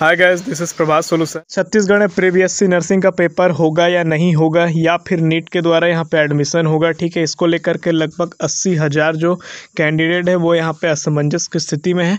hi guys this is Solu sir Chhattisgarh में प्रीवियससी nursing का पेपर होगा या नहीं होगा या फिर नीट के द्वारा यहाँ पे एडमिशन होगा ठीक है इसको लेकर के लगभग अस्सी हज़ार जो कैंडिडेट है वो यहाँ पे असमंजस की स्थिति में है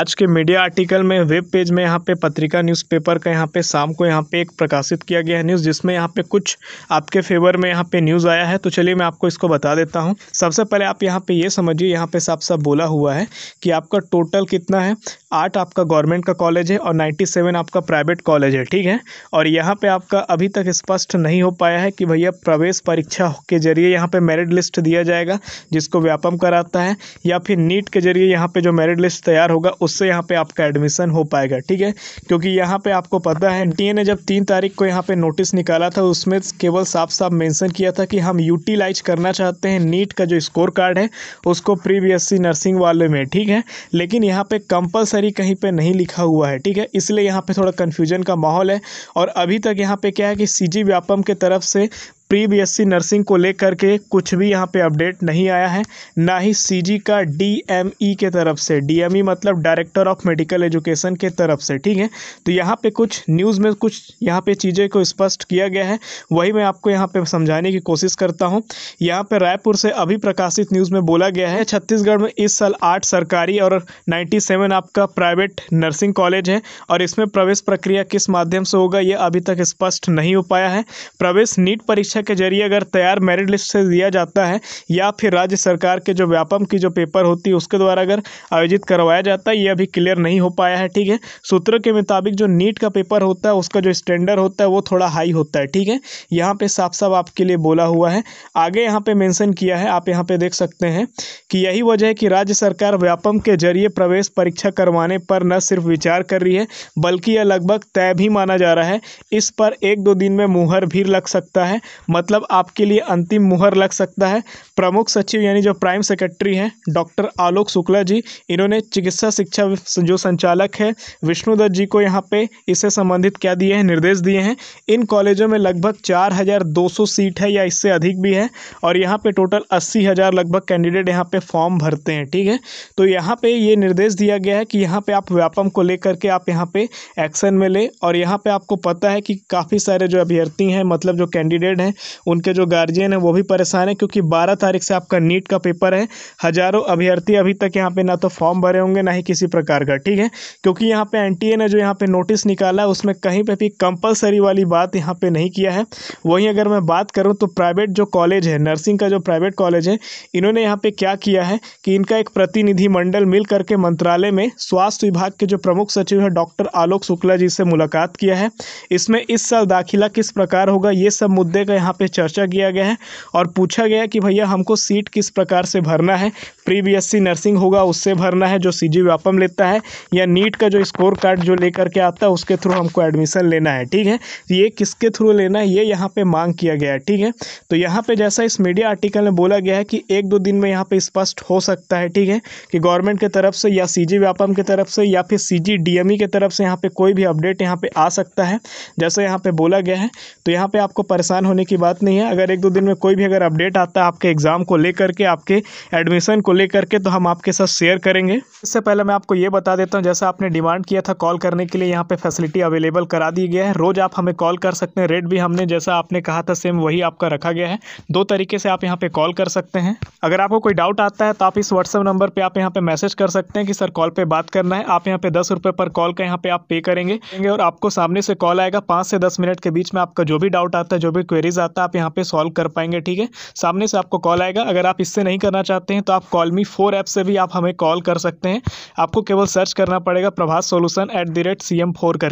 आज के मीडिया आर्टिकल में वेब पेज में यहाँ पे पत्रिका न्यूज़पेपर का यहाँ पे शाम को यहाँ पे एक प्रकाशित किया गया है न्यूज़ जिसमें यहाँ पे कुछ आपके फेवर में यहाँ पे न्यूज़ आया है तो चलिए मैं आपको इसको बता देता हूँ सबसे पहले आप यहाँ पर ये समझिए यहाँ पे साफ साफ बोला हुआ है कि आपका टोटल कितना है आठ आपका गवर्नमेंट का कॉलेज है और नाइन्टी सिटी सेवन आपका प्राइवेट कॉलेज है ठीक है और यहाँ पे आपका अभी तक स्पष्ट नहीं हो पाया है कि भैया प्रवेश परीक्षा के जरिए यहाँ पे मेरिट लिस्ट दिया जाएगा जिसको व्यापम कराता है या फिर नीट के जरिए यहाँ पे जो मेरिट लिस्ट तैयार होगा उससे यहाँ पे आपका एडमिशन हो पाएगा ठीक है क्योंकि यहाँ पे आपको पता है एन ने जब तीन तारीख को यहाँ पे नोटिस निकाला था उसमें केवल साफ साफ मैंसन किया था कि हम यूटिलाइज करना चाहते हैं नीट का जो स्कोर कार्ड है उसको प्रीवियस नर्सिंग वाले में ठीक है लेकिन यहाँ पर कंपलसरी कहीं पर नहीं लिखा हुआ है ठीक है इसलिए इसलिए यहाँ पे थोड़ा कन्फ्यूजन का माहौल है और अभी तक यहाँ पे क्या है कि सीजी व्यापम के तरफ से प्री बी नर्सिंग को लेकर के कुछ भी यहाँ पे अपडेट नहीं आया है ना ही सीजी का डीएमई e के तरफ से डीएमई e मतलब डायरेक्टर ऑफ मेडिकल एजुकेशन के तरफ से ठीक है तो यहाँ पे कुछ न्यूज़ में कुछ यहाँ पे चीज़ें को स्पष्ट किया गया है वही मैं आपको यहाँ पे समझाने की कोशिश करता हूँ यहाँ पर रायपुर से अभी प्रकाशित न्यूज़ में बोला गया है छत्तीसगढ़ में इस साल आठ सरकारी और नाइन्टी आपका प्राइवेट नर्सिंग कॉलेज है और इसमें प्रवेश प्रक्रिया किस माध्यम से होगा ये अभी तक स्पष्ट नहीं हो पाया है प्रवेश नीट परीक्षा परीक्षा के जरिए अगर तैयार मेरिट लिस्ट से दिया जाता है या फिर राज्य सरकार के जो व्यापम की जो पेपर होती है उसके द्वारा अगर आयोजित करवाया जाता है ये अभी क्लियर नहीं हो पाया है ठीक है सूत्रों के मुताबिक जो नीट का पेपर होता है उसका जो स्टैंडर्ड होता है वो थोड़ा हाई होता है ठीक है यहाँ पर साफ साफ आपके लिए बोला हुआ है आगे यहाँ पर मैंसन किया है आप यहाँ पर देख सकते हैं कि यही वजह है कि राज्य सरकार व्यापम के जरिए प्रवेश परीक्षा करवाने पर न सिर्फ विचार कर रही है बल्कि यह लगभग तय भी माना जा रहा है इस पर एक दो दिन में मुहर भी लग सकता है मतलब आपके लिए अंतिम मुहर लग सकता है प्रमुख सचिव यानी जो प्राइम सेक्रेटरी हैं डॉक्टर आलोक शुक्ला जी इन्होंने चिकित्सा शिक्षा जो संचालक है विष्णुदत्त जी को यहाँ पे इससे संबंधित क्या दिए हैं निर्देश दिए हैं इन कॉलेजों में लगभग चार हज़ार दो सौ सीट है या इससे अधिक भी है और यहाँ पे टोटल अस्सी हज़ार लगभग कैंडिडेट यहाँ पे फॉर्म भरते हैं ठीक है तो यहाँ पे ये निर्देश दिया गया है कि यहाँ पे आप व्यापम को लेकर के आप यहाँ पे एक्शन में लें और यहाँ पर आपको पता है कि काफ़ी सारे जो अभ्यर्थी हैं मतलब जो कैंडिडेट हैं उनके जो गार्जियन हैं वो भी परेशान हैं क्योंकि बारह तारीख से आपका नीट का पेपर है हज़ारों अभ्यर्थी अभी तक यहाँ पे ना तो फॉर्म भरे होंगे ना ही किसी प्रकार का ठीक है क्योंकि यहाँ पे एनटीए ने जो यहाँ पे नोटिस निकाला है उसमें कहीं पर भी कंपलसरी वाली बात यहाँ पे नहीं किया है वहीं अगर मैं बात करूँ तो प्राइवेट जो कॉलेज है नर्सिंग का जो प्राइवेट कॉलेज है इन्होंने यहाँ पर क्या किया है कि इनका एक प्रतिनिधिमंडल मिल करके मंत्रालय में स्वास्थ्य विभाग के जो प्रमुख सचिव है डॉक्टर आलोक शुक्ला जी से मुलाकात किया है इसमें इस साल दाखिला किस प्रकार होगा ये सब मुद्दे का यहाँ पे चर्चा किया गया है और पूछा गया कि भैया हमको सीट किस प्रकार से भरना है प्री बीएससी नर्सिंग होगा उससे भरना है जो सी जी लेता है या नीट का जो स्कोर कार्ड जो लेकर के आता है उसके थ्रू हमको एडमिशन लेना है ठीक है तो ये किसके थ्रू लेना है ये यहाँ पर मांग किया गया है ठीक है तो यहाँ पर जैसा इस मीडिया आर्टिकल में बोला गया है कि एक दो दिन में यहाँ पर स्पष्ट हो सकता है ठीक है कि गवर्नमेंट के तरफ से या सी जी के तरफ से या फिर सी जी डी एम तरफ से यहाँ पर कोई भी अपडेट यहाँ पर आ सकता है जैसे यहाँ पर बोला गया है तो यहाँ पर आपको परेशान होने की की बात नहीं है अगर एक दो दिन में कोई भी अगर अपडेट आता है आपके एग्ज़ाम को लेकर के आपके एडमिशन को लेकर के तो हम आपके साथ शेयर करेंगे इससे पहले मैं आपको ये बता देता हूँ जैसा आपने डिमांड किया था कॉल करने के लिए यहाँ पर फैसिलिटी अवेलेबल करा दी गया है रोज़ आप हमें कॉल कर सकते हैं रेट भी हमने जैसा आपने कहा था सेम वही आपका रखा गया है दो तरीके से आप यहाँ पर कॉल कर सकते हैं अगर आपको कोई डाउट आता है तो आप इस व्हाट्सअप नंबर पर आप यहाँ पर मैसेज कर सकते हैं कि सर कॉल पर बात करना है आप यहाँ पे दस पर कॉल का यहाँ पे आप पे करेंगे और आपको सामने से कॉल आएगा पाँच से दस मिनट के बीच में आपका जो भी डाउट आता है जो भी क्वेरीज ज़्यादा आप यहाँ पे सॉल्व कर पाएंगे ठीक है सामने से आपको कॉल आएगा अगर आप इससे नहीं करना चाहते हैं तो आप कॉल मी फोर ऐप से भी आप हमें कॉल कर सकते हैं आपको केवल सर्च करना पड़ेगा Prabhas solution at the rate C M four करके